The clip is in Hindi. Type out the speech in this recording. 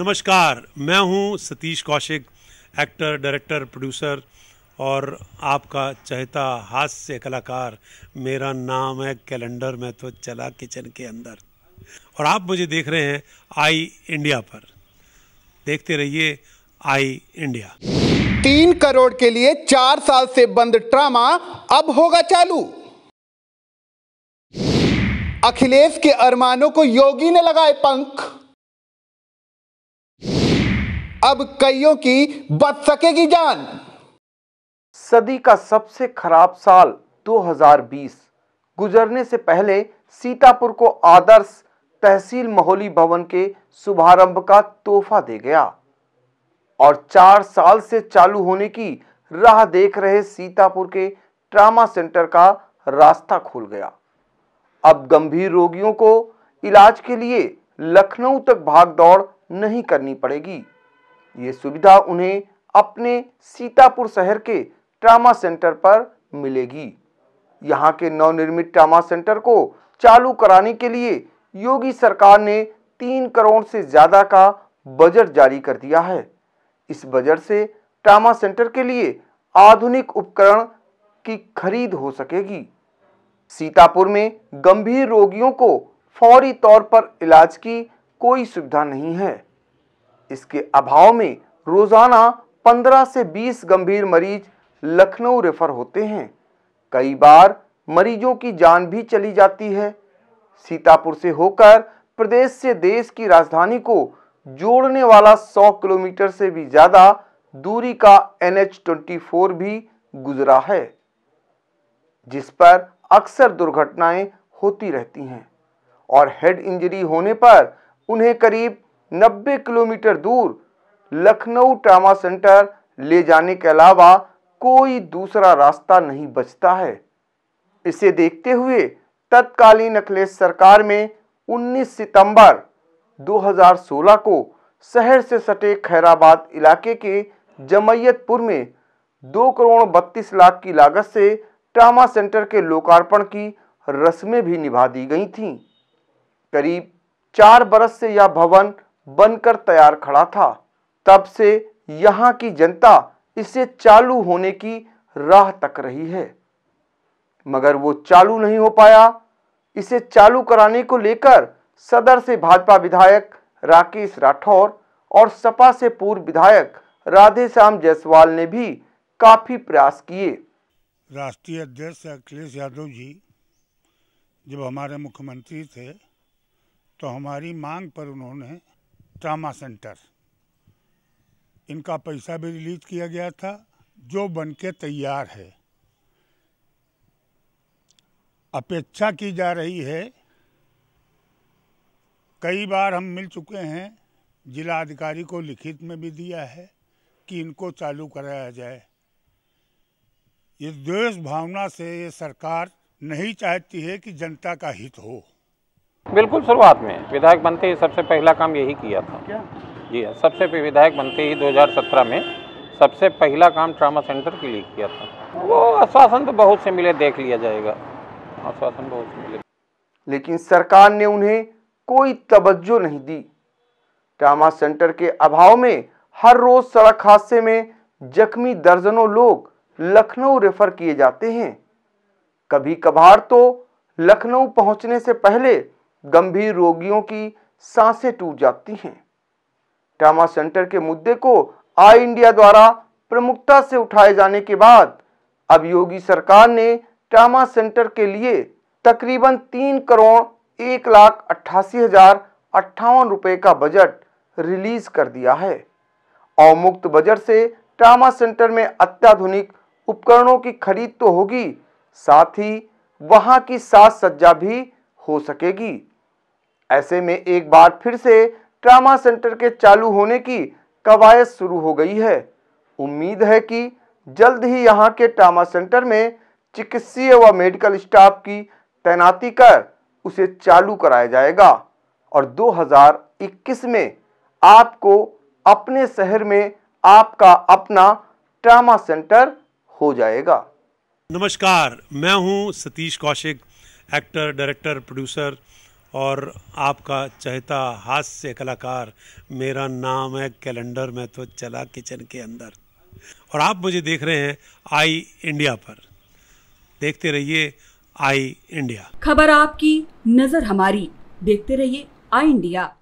नमस्कार मैं हूं Satish Kaushik actor director producer और आपका चहता हास्य कलाकार मेरा नाम है कैलेंडर में तो चला किचन के अंदर और आप मुझे देख रहे हैं आई इंडिया पर देखते रहिए आई इंडिया तीन करोड़ के लिए चार साल से बंद ड्रामा अब होगा चालू अखिलेश के अरमानों को योगी ने लगाए पंख अब कईयों की बच सकेगी जान सदी का सबसे खराब साल 2020 गुजरने से पहले सीतापुर को आदर्श तहसील महोली भवन के शुभारंभ का तोहफा दे गया और चार साल से चालू होने की राह देख रहे सीतापुर के ट्रामा सेंटर का रास्ता खुल गया अब गंभीर रोगियों को इलाज के लिए लखनऊ तक भागदौड़ नहीं करनी पड़ेगी ये सुविधा उन्हें अपने सीतापुर शहर के ट्रामा सेंटर पर मिलेगी यहाँ के नवनिर्मित ट्रामा सेंटर को चालू कराने के लिए योगी सरकार ने तीन करोड़ से ज़्यादा का बजट जारी कर दिया है इस बजट से ट्रामा सेंटर के लिए आधुनिक उपकरण की खरीद हो सकेगी सीतापुर में गंभीर रोगियों को फौरी तौर पर इलाज की कोई सुविधा नहीं है इसके अभाव में रोजाना 15 से 20 गंभीर मरीज लखनऊ रेफर होते हैं कई बार मरीजों की जान भी चली जाती है सीतापुर से होकर प्रदेश से देश की राजधानी को जोड़ने वाला 100 किलोमीटर से भी ज़्यादा दूरी का एन भी गुजरा है जिस पर अक्सर दुर्घटनाएं होती रहती हैं और हेड इंजरी होने पर उन्हें करीब 90 किलोमीटर दूर लखनऊ ट्रामा सेंटर ले जाने के अलावा कोई दूसरा रास्ता नहीं बचता है इसे देखते हुए तत्कालीन अखिलेश सरकार में 19 सितंबर 2016 को शहर से सटे खैराबाद इलाके के जमैयतपुर में दो करोड़ बत्तीस लाख की लागत से ट्रामा सेंटर के लोकार्पण की रस्में भी निभा दी गई थीं। करीब चार बरस से यह भवन बनकर तैयार खड़ा था तब से यहाँ की जनता इसे चालू होने की राह तक रही है मगर वो चालू नहीं हो पाया इसे चालू कराने को लेकर सदर से भाजपा विधायक राकेश राठौर और सपा से पूर्व विधायक राधे श्याम जायसवाल ने भी काफी प्रयास किए राष्ट्रीय अध्यक्ष अखिलेश यादव जी जब हमारे मुख्यमंत्री थे तो हमारी मांग पर उन्होंने ट्रामा सेंटर इनका पैसा भी रिलीज किया गया था जो बन के तैयार है अपेक्षा की जा रही है कई बार हम मिल चुके हैं जिला अधिकारी को लिखित में भी दिया है कि इनको चालू कराया जाए ये द्वेष भावना से ये सरकार नहीं चाहती है कि जनता का हित हो बिल्कुल शुरुआत में विधायक बनते ही सबसे पहला काम यही किया था क्या? जी हाँ सबसे विधायक बनते ही 2017 में सबसे पहला काम ट्रामा सेंटर के लिए किया था वो आश्वासन तो बहुत से मिले देख लिया जाएगा आश्वासन बहुत से मिले लेकिन सरकार ने उन्हें कोई तवज्जो नहीं दी ट्रामा सेंटर के अभाव में हर रोज सड़क हादसे में जख्मी दर्जनों लोग लखनऊ रेफर किए जाते हैं कभी कभार तो लखनऊ पहुंचने से पहले गंभीर रोगियों की सांसें टूट जाती हैं ट्रामा सेंटर के मुद्दे को आई इंडिया द्वारा प्रमुखता से उठाए जाने के बाद अब योगी सरकार ने ट्रामा सेंटर के लिए तकरीबन तीन करोड़ एक लाख अट्ठासी हजार अट्ठावन रुपये का बजट रिलीज कर दिया है और मुक्त बजट से ट्रामा सेंटर में अत्याधुनिक उपकरणों की खरीद तो होगी साथ ही वहां की साज सज्जा भी हो सकेगी ऐसे में एक बार फिर से ट्रामा सेंटर के चालू होने की कवायद शुरू हो गई है उम्मीद है कि जल्द ही यहां के ट्रामा सेंटर में चिकित्सीय व मेडिकल स्टाफ की तैनाती कर उसे चालू कराया जाएगा और 2021 में आपको अपने शहर में आपका अपना ट्रामा सेंटर हो जाएगा नमस्कार मैं हूं Satish Kaushik actor director producer और आपका चहता हास्य कलाकार मेरा नाम है कैलेंडर में तो चला किचन के अंदर और आप मुझे देख रहे हैं आई इंडिया पर देखते रहिए आई इंडिया खबर आपकी नजर हमारी देखते रहिए आई इंडिया